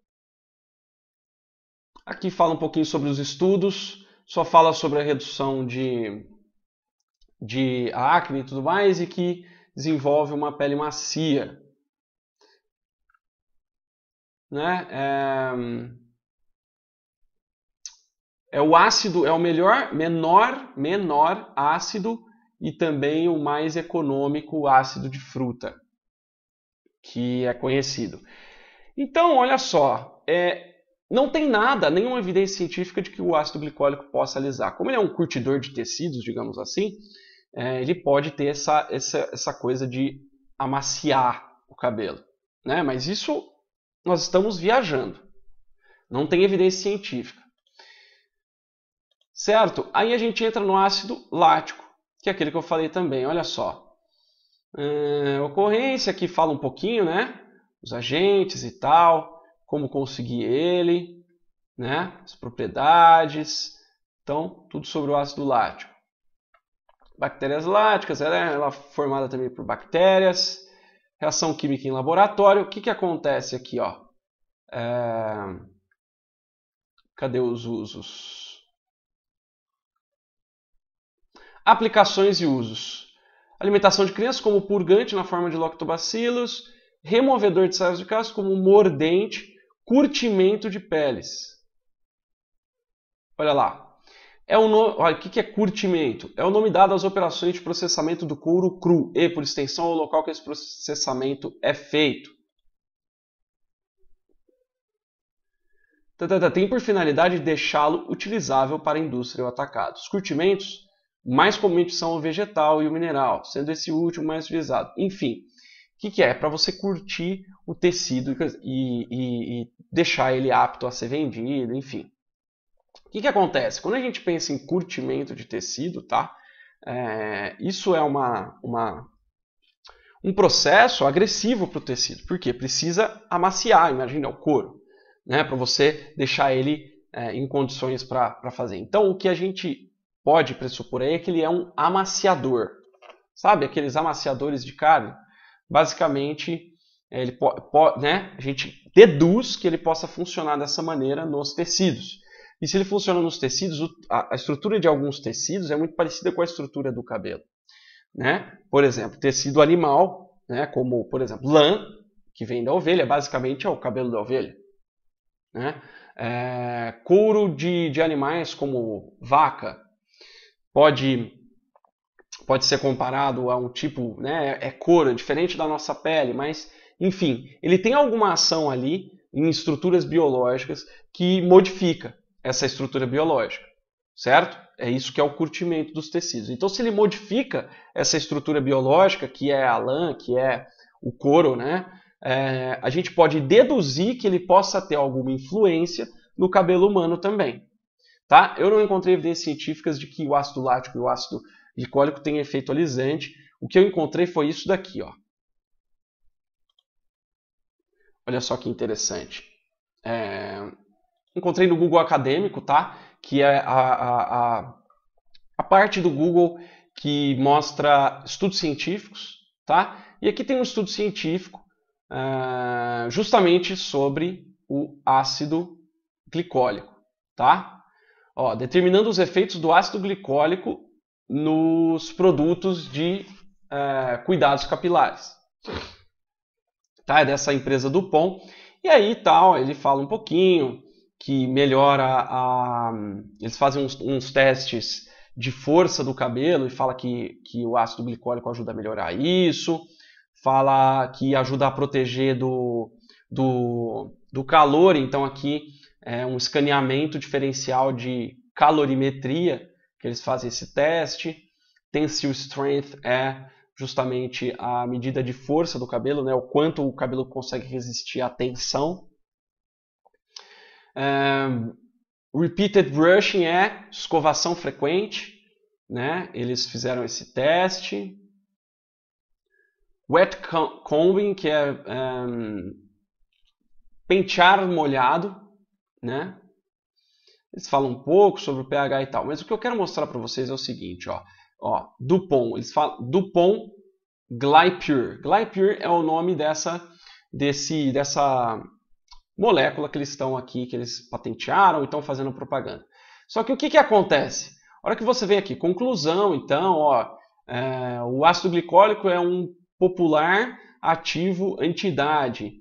[SPEAKER 1] Aqui fala um pouquinho sobre os estudos, só fala sobre a redução de, de acne e tudo mais, e que desenvolve uma pele macia. Né? É... é o ácido, é o melhor, menor, menor ácido e também o mais econômico ácido de fruta, que é conhecido. Então, olha só, é, não tem nada, nenhuma evidência científica de que o ácido glicólico possa alisar. Como ele é um curtidor de tecidos, digamos assim, é, ele pode ter essa, essa, essa coisa de amaciar o cabelo. Né? Mas isso nós estamos viajando. Não tem evidência científica. Certo? Aí a gente entra no ácido lático, que é aquele que eu falei também. Olha só. É, ocorrência que fala um pouquinho, né? Os agentes e tal, como conseguir ele, né? As propriedades. Então, tudo sobre o ácido lático. Bactérias láticas, ela é, ela é formada também por bactérias. Reação química em laboratório. O que, que acontece aqui, ó? É... Cadê os usos? Aplicações e usos. Alimentação de crianças como purgante na forma de lactobacilos, removedor de sais de caso como mordente, curtimento de peles. Olha lá. É um no... Olha, o que é curtimento? É o nome dado às operações de processamento do couro cru e, por extensão, ao local que esse processamento é feito. Tem por finalidade deixá-lo utilizável para a indústria ou atacados. Os curtimentos mais comumente são o vegetal e o mineral, sendo esse último mais utilizado. Enfim, o que, que, é? Para você curtir o tecido e, e, e, deixar ele apto a ser vendido, enfim. O que, que acontece? Quando a gente pensa em curtimento de tecido, tá? É, isso é uma, uma, um processo agressivo para o tecido, porque precisa amaciar, imagina, o couro, né? para você deixar ele é, em condições para fazer. Então, o que a gente pode pressupor aí é que ele é um amaciador. Sabe aqueles amaciadores de carne? Basicamente, é, ele po, po, né? a gente deduz que ele possa funcionar dessa maneira nos tecidos. E se ele funciona nos tecidos, a, estrutura de alguns tecidos é muito parecida com a estrutura do cabelo. Né? Por exemplo, tecido animal, né? como por exemplo lã, que vem da ovelha, basicamente é o cabelo da ovelha. Né? É, couro de, de animais como vaca, pode pode ser comparado a um tipo, né, é cor, é diferente da nossa pele, mas enfim, ele tem alguma ação ali em estruturas biológicas que modifica essa estrutura biológica, certo? É isso que é o curtimento dos tecidos. Então, se ele modifica essa estrutura biológica, que é a lã, que é o couro, né? É, a gente pode deduzir que ele possa ter alguma influência no cabelo humano também. Tá? Eu não encontrei evidências científicas de que o ácido lático e o ácido glicólico têm efeito alisante. O que eu encontrei foi isso daqui. Ó. Olha só que interessante. É... Encontrei no Google Acadêmico, tá? que é a, a, a, a parte do Google que mostra estudos científicos. Tá? E aqui tem um estudo científico Uh, justamente sobre o ácido glicólico, tá? Ó, determinando os efeitos do ácido glicólico nos produtos de é, cuidados capilares. Tá? É dessa empresa do POM. E aí tal, ele fala um pouquinho que melhora a. Eles fazem uns, uns testes de força do cabelo e fala que, que o ácido glicólico ajuda a melhorar isso, fala que ajuda a proteger do, do, do calor, então aqui é, um escaneamento diferencial de calorimetria, que eles fazem esse teste. Tensile strength é justamente a medida de força do cabelo, né, o quanto o cabelo consegue resistir à tensão. É, repeated brushing é escovação frequente, né? Eles fizeram esse teste. Wet combing, que é, é pentear molhado, né? Eles falam um pouco sobre o pH e tal, mas o que eu quero mostrar para vocês é o seguinte, ó, ó, Dupont, eles falam Dupont Glypure. Glypure é o nome dessa desse dessa molécula que eles estão aqui, que eles patentearam e estão fazendo propaganda. Só que o que, que acontece? A hora que você vem aqui, conclusão, então, ó, é, o ácido glicólico é um popular ativo entidade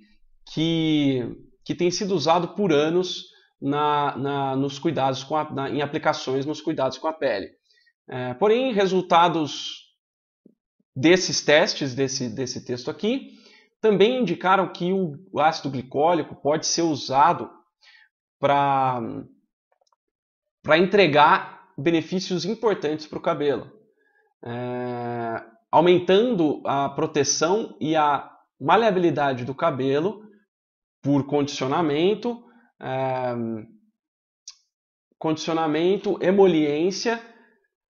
[SPEAKER 1] que que tem sido usado por anos na, na nos cuidados com a, na, em aplicações nos cuidados com a pele. É, porém, resultados desses testes, desse, desse texto aqui, também indicaram que o ácido glicólico pode ser usado para entregar benefícios importantes para o cabelo, é, aumentando a proteção e a maleabilidade do cabelo por condicionamento, é, condicionamento, emoliência,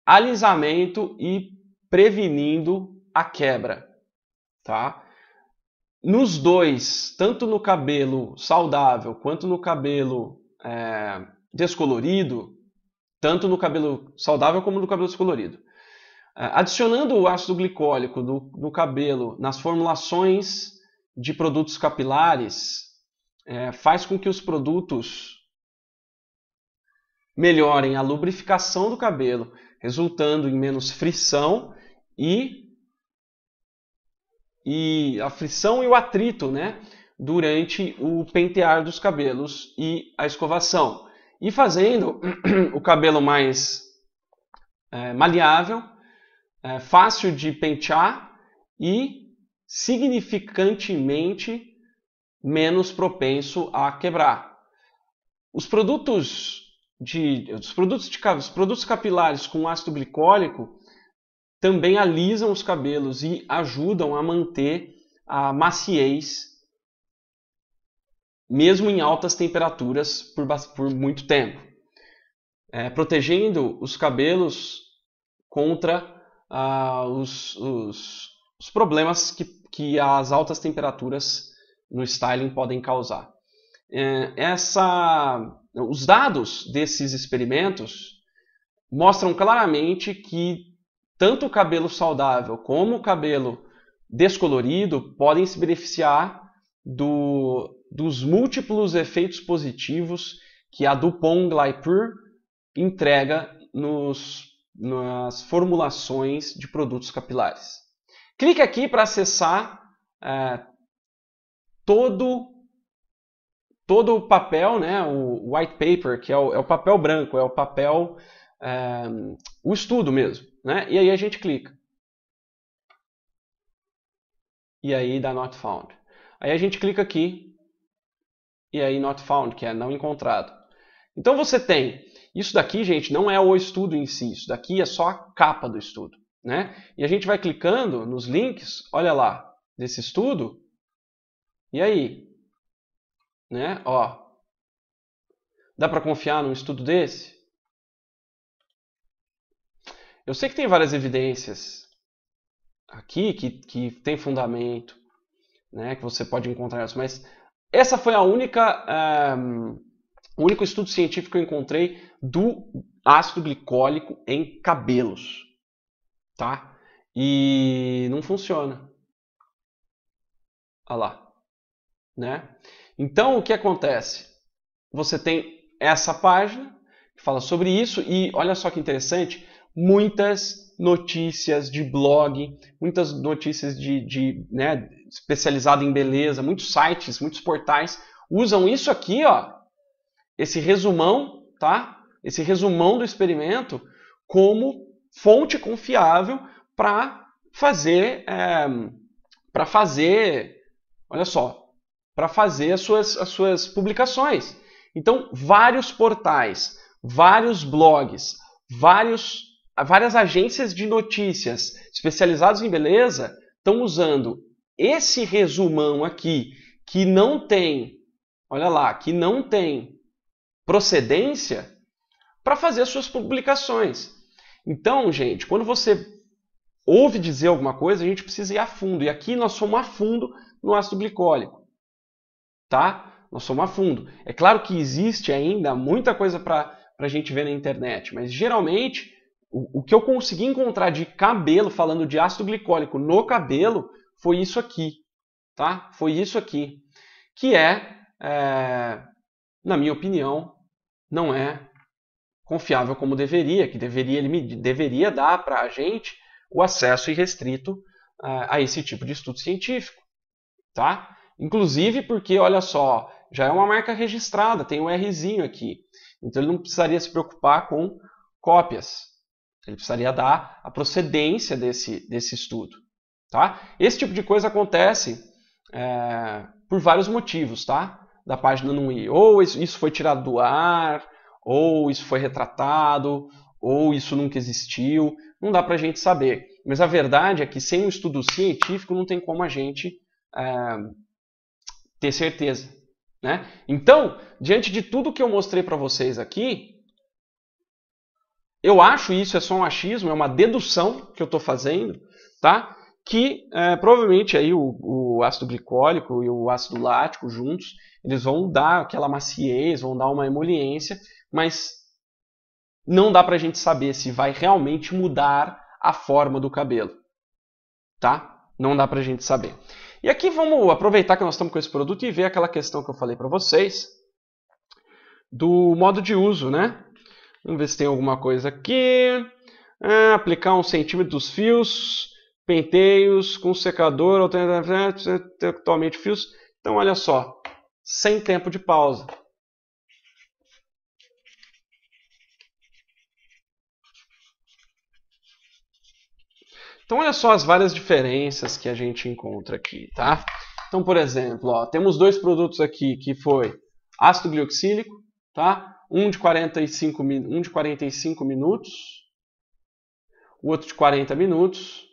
[SPEAKER 1] alisamento e prevenindo a quebra, tá? Nos dois, tanto no cabelo saudável quanto no cabelo é, descolorido, tanto no cabelo saudável como no cabelo descolorido. Eh, adicionando o ácido glicólico no, no cabelo nas formulações de produtos capilares, é, faz com que os produtos melhorem a lubrificação do cabelo, resultando em menos frição e, e a frição e o atrito, né? Durante o pentear dos cabelos e a escovação. E fazendo o cabelo mais é, maleável, é, fácil de pentear e significantemente menos propenso a quebrar. Os produtos de os produtos, de, os produtos capilares com ácido glicólico também alisam os cabelos e ajudam a manter a maciez mesmo em altas temperaturas por, por muito tempo, é, protegendo os cabelos contra ah, os, os, os problemas que, que as altas temperaturas no styling podem causar. É, essa, os dados desses experimentos mostram claramente que tanto o cabelo saudável como o cabelo descolorido podem se beneficiar do, dos múltiplos efeitos positivos que a Dupont Glypur entrega nos, nas formulações de produtos capilares. Clique aqui para acessar é, todo todo o papel, né, o white paper, que é o, é o papel branco, é o papel, é, o estudo mesmo. Né? E aí a gente clica. E aí dá not found. Aí a gente clica aqui e aí not found, que é não encontrado. Então você tem, isso daqui, gente, não é o estudo em si, isso daqui é só a capa do estudo. Né? E a gente vai clicando nos links, olha lá, desse estudo, e aí? Né? Ó. Dá para confiar num estudo desse? Eu sei que tem várias evidências aqui que, que tem fundamento, né, que você pode encontrar isso, mas essa foi a única um, eh, o único estudo científico que eu encontrei do ácido glicólico em cabelos, tá? E não funciona. Olha lá. Né? Então, o que acontece? Você tem essa página que fala sobre isso e olha só que interessante, muitas notícias de blog, muitas notícias de, de né, especializado em beleza, muitos sites, muitos portais usam isso aqui, ó, esse resumão, tá? Esse resumão do experimento como fonte confiável para fazer, é, eh, para fazer, olha só, para fazer as suas, as suas publicações. Então, vários portais, vários blogs, vários, várias agências de notícias especializadas em beleza estão usando esse resumão aqui, que não tem, olha lá, que não tem procedência, para fazer as suas publicações. Então, gente, quando você ouve dizer alguma coisa, a gente precisa ir a fundo. E aqui nós fomos a fundo no ácido glicólico tá? Nós somos a fundo. É claro que existe ainda muita coisa para a gente ver na internet, mas geralmente o, o que eu consegui encontrar de cabelo, falando de ácido glicólico no cabelo, foi isso aqui, tá? Foi isso aqui, que é, é na minha opinião, não é confiável como deveria, que deveria, ele deveria dar para a gente o acesso irrestrito uh, a esse tipo de estudo científico. Tá? Inclusive porque, olha só, já é uma marca registrada, tem um Rzinho aqui. Então ele não precisaria se preocupar com cópias. Ele precisaria dar a procedência desse, desse estudo. Tá? Esse tipo de coisa acontece é, por vários motivos tá? da página não ir Ou isso foi tirado do ar, ou isso foi retratado, ou isso nunca existiu. Não dá para a gente saber. Mas a verdade é que sem um estudo científico não tem como a gente é, ter certeza. Né? Então, diante de tudo que eu mostrei para vocês aqui, eu acho isso é só um achismo, é uma dedução que eu estou fazendo, tá? Que é, provavelmente aí o, o, ácido glicólico e o ácido lático juntos, eles vão dar aquela maciez, vão dar uma emoliência, mas não dá para a gente saber se vai realmente mudar a forma do cabelo, tá? Não dá para a gente saber. E aqui vamos aproveitar que nós estamos com esse produto e ver aquela questão que eu falei para vocês do modo de uso, né? Vamos ver se tem alguma coisa aqui. Ah, aplicar um centímetro dos fios, penteios com secador, atualmente fios. Então, olha só, sem tempo de pausa. Então, olha só as várias diferenças que a gente encontra aqui, tá? Então, por exemplo, ó, temos dois produtos aqui que foi ácido glioxílico, tá? Um de 45, um de 45 minutos, o outro de 40 minutos,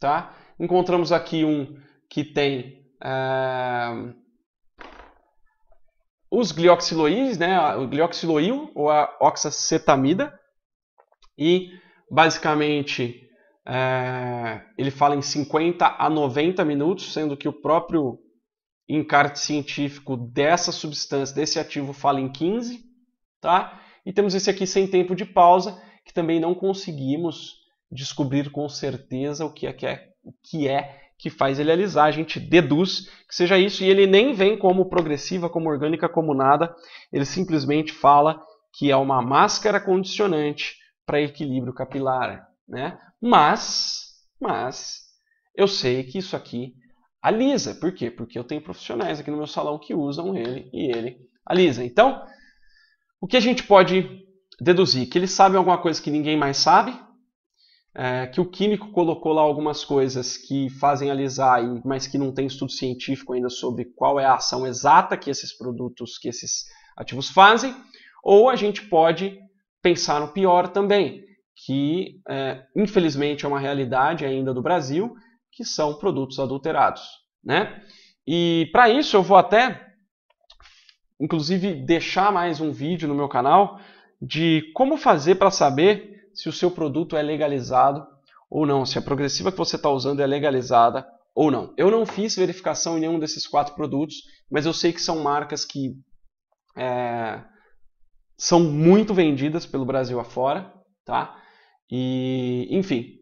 [SPEAKER 1] tá? Encontramos aqui um que tem uh, os glioxiloíis, né? O glioxiloil ou a oxacetamida e basicamente é, ele fala em 50 a 90 minutos, sendo que o próprio encarte científico dessa substância, desse ativo, fala em 15. Tá? E temos esse aqui sem tempo de pausa, que também não conseguimos descobrir com certeza o que é que, é, o que, é que faz ele alisar. A gente deduz que seja isso, e ele nem vem como progressiva, como orgânica, como nada. Ele simplesmente fala que é uma máscara condicionante para equilíbrio capilar. Né? Mas, mas, eu sei que isso aqui alisa. Por quê? Porque eu tenho profissionais aqui no meu salão que usam ele e ele alisa. Então, o que a gente pode deduzir? Que eles sabem alguma coisa que ninguém mais sabe, é, que o químico colocou lá algumas coisas que fazem alisar, mas que não tem estudo científico ainda sobre qual é a ação exata que esses produtos, que esses ativos fazem, ou a gente pode pensar no pior também, que é, infelizmente é uma realidade ainda do Brasil, que são produtos adulterados. Né? E para isso eu vou até, inclusive, deixar mais um vídeo no meu canal de como fazer para saber se o seu produto é legalizado ou não, se a progressiva que você está usando é legalizada ou não. Eu não fiz verificação em nenhum desses quatro produtos, mas eu sei que são marcas que é, são muito vendidas pelo Brasil afora, tá? E, enfim,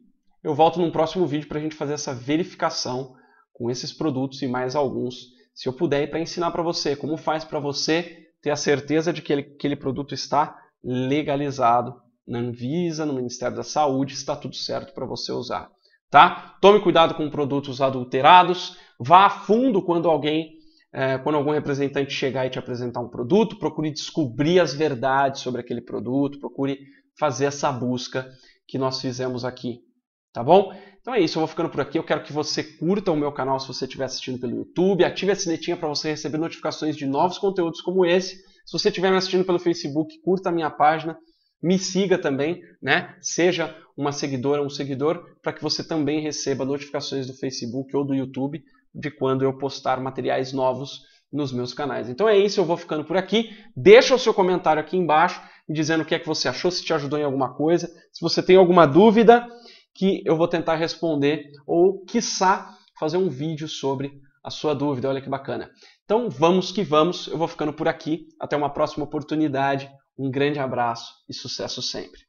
[SPEAKER 1] eu volto num próximo vídeo para a gente fazer essa verificação com esses produtos e mais alguns, se eu puder, para ensinar para você como faz para você ter a certeza de que ele, aquele produto está legalizado na Anvisa, no Ministério da Saúde, está tudo certo para você usar. Tá? Tome cuidado com produtos adulterados, vá a fundo quando alguém, é, quando algum representante chegar e te apresentar um produto, procure descobrir as verdades sobre aquele produto, procure fazer essa busca que nós fizemos aqui, tá bom? Então é isso, eu vou ficando por aqui. Eu quero que você curta o meu canal se você estiver assistindo pelo YouTube, ative a sinetinha para você receber notificações de novos conteúdos como esse. Se você estiver me assistindo pelo Facebook, curta a minha página, me siga também, né? Seja uma seguidora, um seguidor, para que você também receba notificações do Facebook ou do YouTube de quando eu postar materiais novos nos meus canais. Então é isso, eu vou ficando por aqui. Deixa o seu comentário aqui embaixo me dizendo o que é que você achou, se te ajudou em alguma coisa, se você tem alguma dúvida, que eu vou tentar responder ou, quiçá, fazer um vídeo sobre a sua dúvida. Olha que bacana. Então, vamos que vamos. Eu vou ficando por aqui. Até uma próxima oportunidade. Um grande abraço e sucesso sempre.